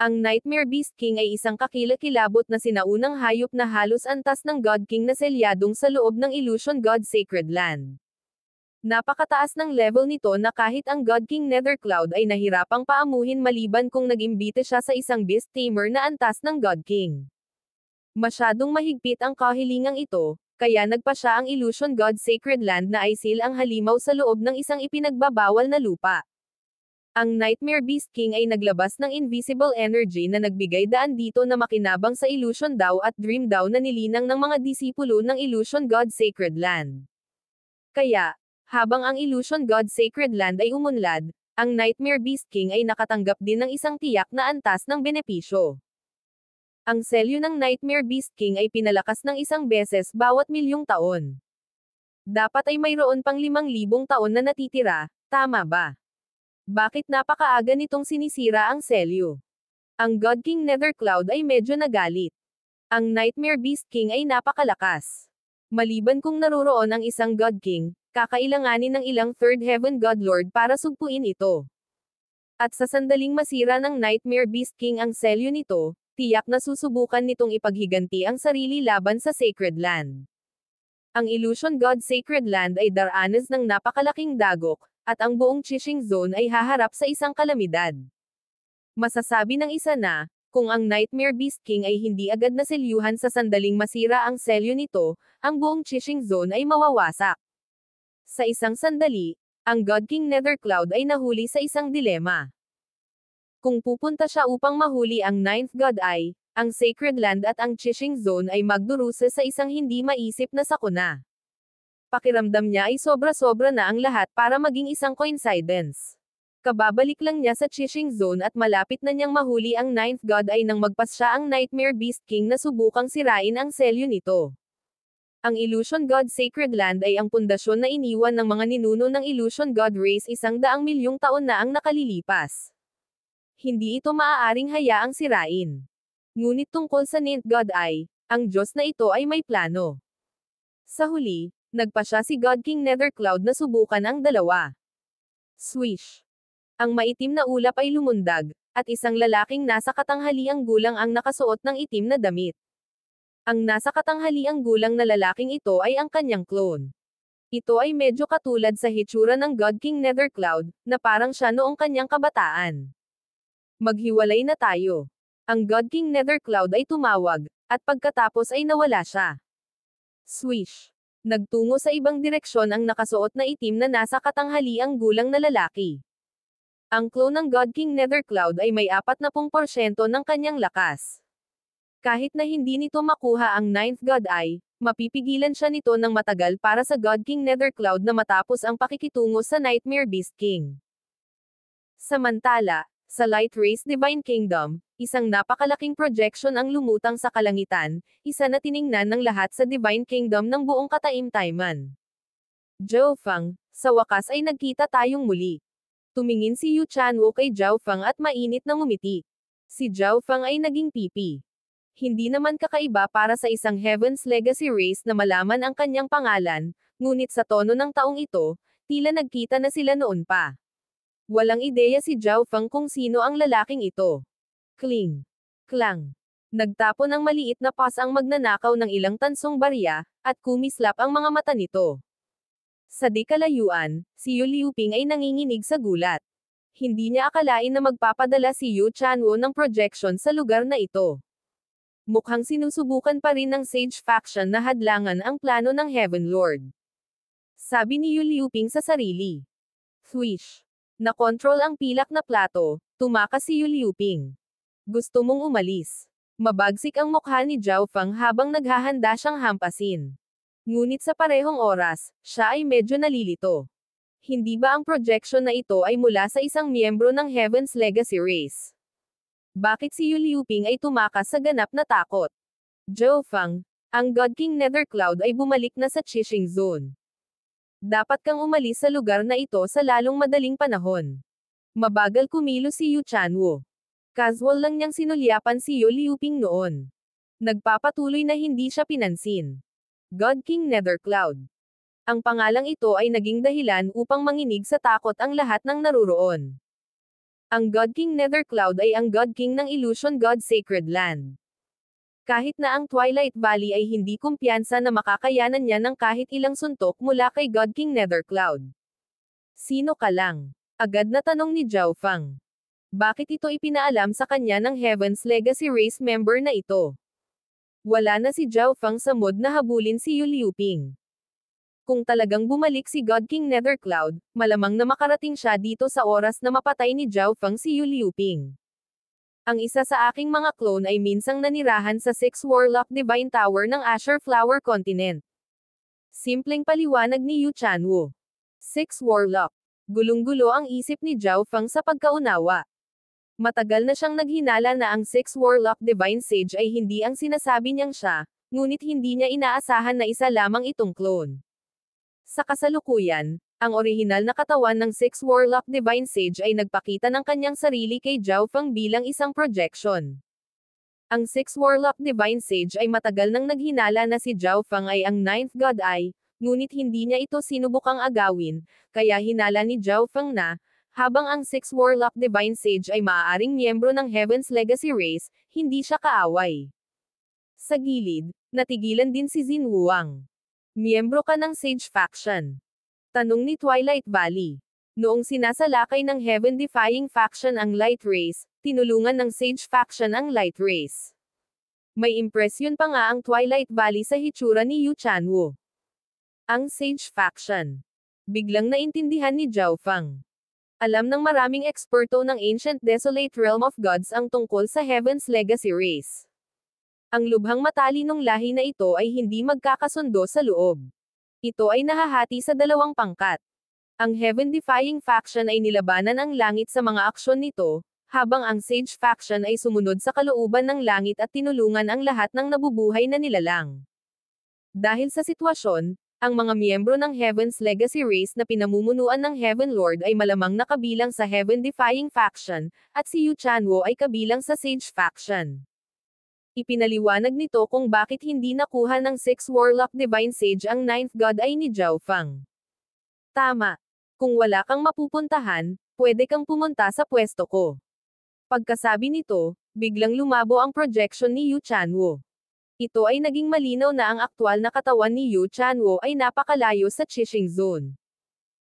Ang Nightmare Beast King ay isang kakilakilabot na sinaunang hayop na halos antas ng God King na selyadong sa loob ng Illusion God Sacred Land. Napakataas ng level nito na kahit ang God King Nethercloud ay nahirapang paamuhin maliban kung nagimbite siya sa isang beast tamer na antas ng God King. Masyadong mahigpit ang kahilingang ito, kaya nagpa siya ang Illusion God Sacred Land na isil ang halimaw sa loob ng isang ipinagbabawal na lupa. Ang Nightmare Beast King ay naglabas ng invisible energy na nagbigay daan dito na makinabang sa Illusion Dao at Dream Dao na nilinang ng mga disipulo ng Illusion God Sacred Land. Kaya, habang ang Illusion God Sacred Land ay umunlad, ang Nightmare Beast King ay nakatanggap din ng isang tiyak na antas ng benepisyo. Ang selyo ng Nightmare Beast King ay pinalakas ng isang beses bawat milyong taon. Dapat ay mayroon pang limang libong taon na natitira, tama ba? Bakit napakaaga nitong sinisira ang selyo? Ang God King Nethercloud ay medyo nagalit. Ang Nightmare Beast King ay napakalakas. Maliban kung naroroon ang isang God King, kakailanganin ng ilang Third Heaven God Lord para sugpuin ito. At sa sandaling masira ng Nightmare Beast King ang selyo nito, tiyak na susubukan nitong ipaghiganti ang sarili laban sa Sacred Land. Ang Illusion God Sacred Land ay daranas ng napakalaking dagok, at ang buong Chishing Zone ay haharap sa isang kalamidad. Masasabi ng isa na, kung ang Nightmare Beast King ay hindi agad na selyuhan sa sandaling masira ang selyo nito, ang buong Chishing Zone ay mawawasak. Sa isang sandali, ang God King Nethercloud ay nahuli sa isang dilema. Kung pupunta siya upang mahuli ang Ninth God Eye, ang Sacred Land at ang Chishing Zone ay magdurusa sa isang hindi maisip na sakuna. Pakiramdam niya ay sobra-sobra na ang lahat para maging isang coincidence. Kababalik lang niya sa Chishing Zone at malapit na niyang mahuli ang Ninth God ay nang magpas siya ang Nightmare Beast King na subukang sirain ang selyo nito. Ang Illusion God Sacred Land ay ang pundasyon na iniwan ng mga ninuno ng Illusion God Race isang daang milyong taon na ang nakalilipas. Hindi ito maaaring hayaang sirain. Ngunit tungkol sa Nint God ay, ang Diyos na ito ay may plano. Sa huli, nagpa siya si God King Nethercloud na subukan ang dalawa. Swish! Ang maitim na ulap ay lumundag, at isang lalaking nasa katanghaliang gulang ang nakasuot ng itim na damit. Ang nasa katanghaliang gulang na lalaking ito ay ang kanyang clone. Ito ay medyo katulad sa hitsura ng God King Nethercloud, na parang siya noong kanyang kabataan. Maghiwalay na tayo. Ang God King Nethercloud ay tumawag, at pagkatapos ay nawala siya. Swish. Nagtungo sa ibang direksyon ang nakasuot na itim na nasa katanghaliang gulang na lalaki. Ang clone ng God King Nethercloud ay may 40% ng kanyang lakas. Kahit na hindi nito makuha ang Ninth God Eye, mapipigilan siya nito ng matagal para sa God King Nethercloud na matapos ang pakikitungo sa Nightmare Beast King. Samantala, sa Light Race Divine Kingdom, isang napakalaking projection ang lumutang sa kalangitan, isa na tiningnan ng lahat sa Divine Kingdom ng buong kataim-taiman. Zhao Fang, sa wakas ay nagkita tayong muli. Tumingin si Yu Chanwo kay Zhao Fang at mainit na ngumiti. Si Zhao Fang ay naging pipi hindi naman kakaiba para sa isang Heaven's Legacy race na malaman ang kanyang pangalan, ngunit sa tono ng taong ito, tila nagkita na sila noon pa. Walang ideya si Zhao Feng kung sino ang lalaking ito. Kling. Klang. Nagtapon ang maliit na pas ang magnanakaw ng ilang tansong barya, at kumislap ang mga mata nito. Sa di kalayuan, si Yu Liuping ay nanginginig sa gulat. Hindi niya akalain na magpapadala si Yu Chanwo ng projection sa lugar na ito. Mukhang sinusubukan pa rin ng Sage faction na hadlangan ang plano ng Heaven Lord. Sabi ni Yuliuping sa sarili. Swish! Nakontrol ang pilak na plato, tumakas si Yuliuping. Gusto mong umalis. Mabagsik ang mukha ni Zhao Fang habang naghahanda siyang hampasin. Ngunit sa parehong oras, siya ay medyo nalilito. Hindi ba ang projection na ito ay mula sa isang miyembro ng Heaven's Legacy Race? Bakit si Yu Liuping ay tumakas sa ganap na takot? Zhou Fang, ang God King Nethercloud ay bumalik na sa Chishing Zone. Dapat kang umalis sa lugar na ito sa lalong madaling panahon. Mabagal kumilo si Yu Chanwo. Casual lang niyang sinulyapan si Yu Liuping noon. Nagpapatuloy na hindi siya pinansin. God King Nethercloud. Ang pangalang ito ay naging dahilan upang manginig sa takot ang lahat ng naruroon. Ang God King Nethercloud ay ang God King ng Illusion God Sacred Land. Kahit na ang Twilight Valley ay hindi kumpiyansa na makakayanan niya ng kahit ilang suntok mula kay God King Nethercloud. Sino ka lang? Agad na tanong ni Zhao Fang. Bakit ito ipinaalam sa kanya ng Heaven's Legacy Race member na ito? Wala na si Zhao Fang sa mood na habulin si Yu Liuping. Kung talagang bumalik si God King Nethercloud, malamang na makarating siya dito sa oras na mapatay ni Zhao Fang si Yu Liuping. Ang isa sa aking mga clone ay minsang nanirahan sa Six Warlock Divine Tower ng Asher Flower Continent. Simpleng paliwanag ni Yu Chanwu. Six Warlock. Gulong-gulo ang isip ni Zhao Fang sa pagkaunawa. Matagal na siyang naghinala na ang Six Warlock Divine Sage ay hindi ang sinasabi niyang siya, ngunit hindi niya inaasahan na isa lamang itong clone. Sa kasalukuyan, ang orihinal na katawan ng Six Warlock Divine Sage ay nagpakita ng kanyang sarili kay Zhao Fang bilang isang projection. Ang Six Warlock Divine Sage ay matagal nang naghinala na si Zhao Fang ay ang Ninth God Eye, ngunit hindi niya ito sinubukang agawin, kaya hinala ni Zhao Fang na, habang ang Six Warlock Divine Sage ay maaaring miyembro ng Heaven's Legacy Race, hindi siya kaaway. Sa gilid, natigilan din si Jin Wuang. Miyembro ka ng Sage Faction. Tanong ni Twilight Valley. Noong sinasalakay ng Heaven-Defying Faction ang Light Race, tinulungan ng Sage Faction ang Light Race. May impresyon pa nga ang Twilight Valley sa hitsura ni Yu Chanwo. Ang Sage Faction. Biglang naintindihan ni Zhao Fang. Alam ng maraming eksperto ng Ancient Desolate Realm of Gods ang tungkol sa Heaven's Legacy Race. Ang lubhang matalinong lahi na ito ay hindi magkakasundo sa loob. Ito ay nahahati sa dalawang pangkat. Ang Heaven-defying faction ay nilabanan ang langit sa mga aksyon nito, habang ang Sage faction ay sumunod sa kalooban ng langit at tinulungan ang lahat ng nabubuhay na nilalang. Dahil sa sitwasyon, ang mga miyembro ng Heaven's Legacy Race na pinamumunuan ng Heaven Lord ay malamang nakabilang sa Heaven-defying faction, at si Yu Chanwo ay kabilang sa Sage faction. Ipinaliwanag nito kung bakit hindi nakuha ng Six Warlock Divine Sage ang Ninth God ay ni Zhao Fang. Tama. Kung wala kang mapupuntahan, pwede kang pumunta sa pwesto ko. Pagkasabi nito, biglang lumabo ang projection ni Yu Chanwo. Ito ay naging malinaw na ang aktwal na katawan ni Yu Chanwo ay napakalayo sa Chishing Zone.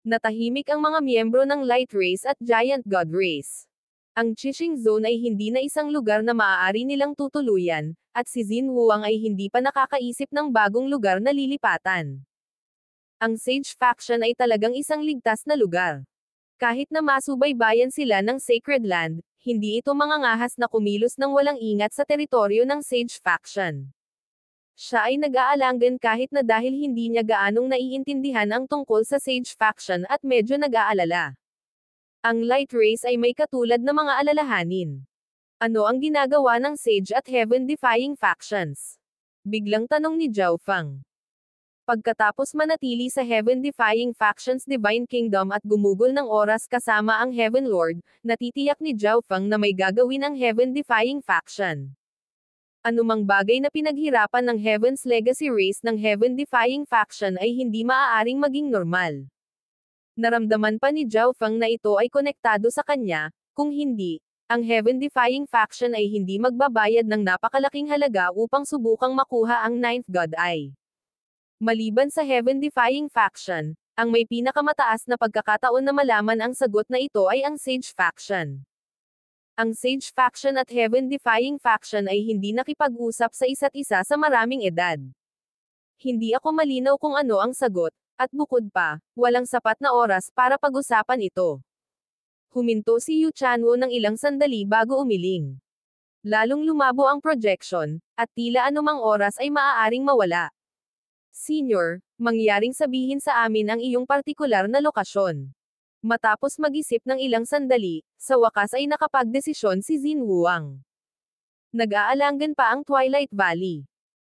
Natahimik ang mga miyembro ng Light Race at Giant God Race. Ang Chishing Zone ay hindi na isang lugar na maaari nilang tutuluyan, at si Jin Huang ay hindi pa nakakaisip ng bagong lugar na lilipatan. Ang Sage Faction ay talagang isang ligtas na lugar. Kahit na masubaybayan sila ng Sacred Land, hindi ito mangangahas na kumilos ng walang ingat sa teritoryo ng Sage Faction. Siya ay nag-aalangan kahit na dahil hindi niya gaanong naiintindihan ang tungkol sa Sage Faction at medyo nag-aalala. Ang light rays ay may katulad ng mga alalahanin. Ano ang ginagawa ng Sage at Heaven-defying factions? Biglang tanong ni Zhao Fang. Pagkatapos manatili sa Heaven-defying factions Divine Kingdom at gumugol ng oras kasama ang Heaven Lord, natitiyak ni Zhao Fang na may gagawin ang Heaven-defying faction anumang bagay na pinaghirapan ng Heaven's Legacy Race ng Heaven-defying faction ay hindi maaaring maging normal. Naramdaman pa ni Zhao Fang na ito ay konektado sa kanya, kung hindi, ang heaven-defying faction ay hindi magbabayad ng napakalaking halaga upang subukang makuha ang Ninth God Eye. Maliban sa heaven-defying faction, ang may pinakamataas na pagkakataon na malaman ang sagot na ito ay ang Sage faction. Ang Sage faction at heaven-defying faction ay hindi nakipag-usap sa isa't isa sa maraming edad. Hindi ako malinaw kung ano ang sagot, at bukod pa, walang sapat na oras para pag-usapan ito. Huminto si Yu Chanwo ng ilang sandali bago umiling. Lalong lumabo ang projection, at tila anumang oras ay maaaring mawala. Senior, mangyaring sabihin sa amin ang iyong partikular na lokasyon. Matapos mag-isip ng ilang sandali, sa wakas ay nakapagdesisyon si Jin Wuang. Nag-aalangan pa ang Twilight Valley.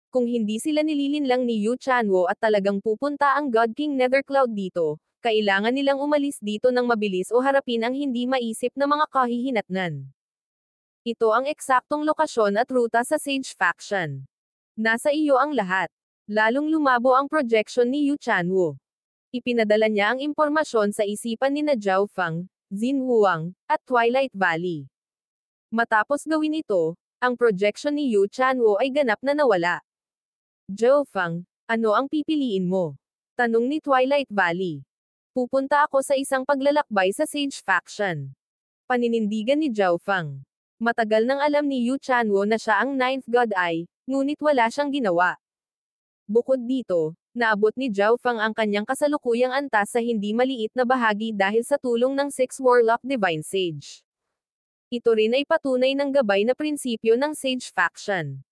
Kung hindi sila lang ni Yu Chanwo at talagang pupunta ang God King Nethercloud dito, kailangan nilang umalis dito ng mabilis o harapin ang hindi maisip na mga kahihinatnan. Ito ang eksaktong lokasyon at ruta sa Sage Faction. Nasa iyo ang lahat. Lalong lumabo ang projection ni Yu Chanwo. Ipinadala niya ang impormasyon sa isipan ni na Zhao Fang, Xin Huang, at Twilight Valley. Matapos gawin ito, ang projection ni Yu Chanwo ay ganap na nawala. Joe Fang, ano ang pipiliin mo? Tanong ni Twilight Valley. Pupunta ako sa isang paglalakbay sa Sage Faction. Paninindigan ni Joe Fang. Matagal nang alam ni Yu Chanwo na siya ang Ninth God Eye, ngunit wala siyang ginawa. Bukod dito, naabot ni Zhao Fang ang kanyang kasalukuyang antas sa hindi maliit na bahagi dahil sa tulong ng Six Warlock Divine Sage. Ito rin ay patunay ng gabay na prinsipyo ng Sage Faction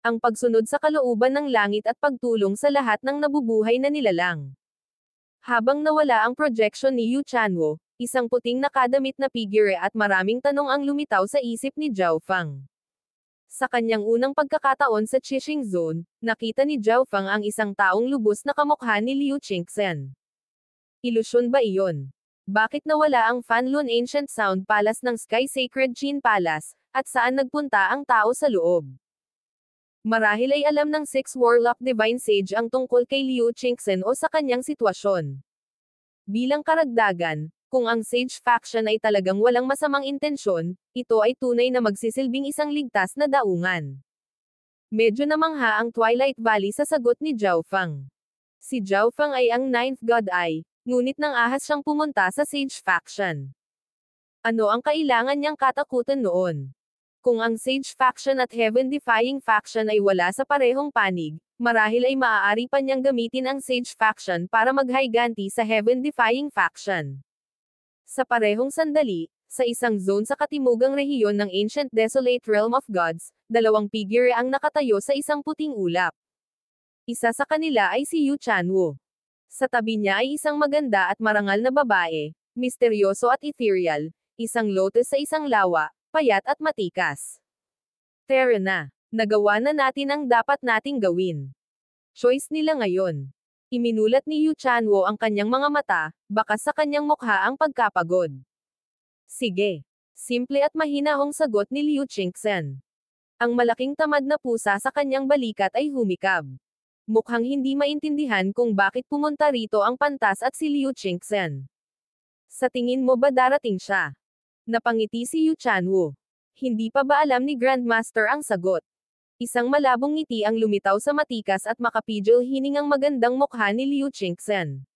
ang pagsunod sa kalooban ng langit at pagtulong sa lahat ng nabubuhay na nilalang. Habang nawala ang projection ni Yu Chanwo, isang puting nakadamit na figure at maraming tanong ang lumitaw sa isip ni Zhao Fang. Sa kanyang unang pagkakataon sa Qixing Zone, nakita ni Zhao Fang ang isang taong lubos na kamukha ni Liu Qingxian. Ilusyon ba iyon? Bakit nawala ang Fanlun Ancient Sound Palace ng Sky Sacred Jin Palace, at saan nagpunta ang tao sa loob? Marahil ay alam ng Six Warlock Divine Sage ang tungkol kay Liu Qingxen o sa kanyang sitwasyon. Bilang karagdagan, kung ang Sage faction ay talagang walang masamang intensyon, ito ay tunay na magsisilbing isang ligtas na daungan. Medyo namangha ang Twilight Valley sa sagot ni Zhao Fang. Si Zhao Fang ay ang Ninth God Eye, ngunit nang ahas siyang pumunta sa Sage faction. Ano ang kailangan niyang katakutan noon? Kung ang Sage faction at Heaven-defying faction ay wala sa parehong panig, marahil ay maaari pa niyang gamitin ang Sage faction para maghayganti sa Heaven-defying faction. Sa parehong sandali, sa isang zone sa katimugang rehiyon ng Ancient Desolate Realm of Gods, dalawang figure ang nakatayo sa isang puting ulap. Isa sa kanila ay si Yu Chanwo. Sa tabi niya ay isang maganda at marangal na babae, misteryoso at ethereal, isang lotus sa isang lawa, payat at matikas. Tara na, nagawa na natin ang dapat nating gawin. Choice nila ngayon. Iminulat ni Yu Chanwo ang kanyang mga mata, baka sa kanyang mukha ang pagkapagod. Sige. Simple at mahinahong sagot ni Liu Qingxian. Ang malaking tamad na pusa sa kanyang balikat ay humikab. Mukhang hindi maintindihan kung bakit pumunta rito ang pantas at si Liu Qingxian. Sa tingin mo ba darating siya? Napangiti si Yu Chanwoo. Hindi pa ba alam ni Grandmaster ang sagot? Isang malabong ngiti ang lumitaw sa matikas at makapijol hiningang magandang mukha ni Liu Qingxian.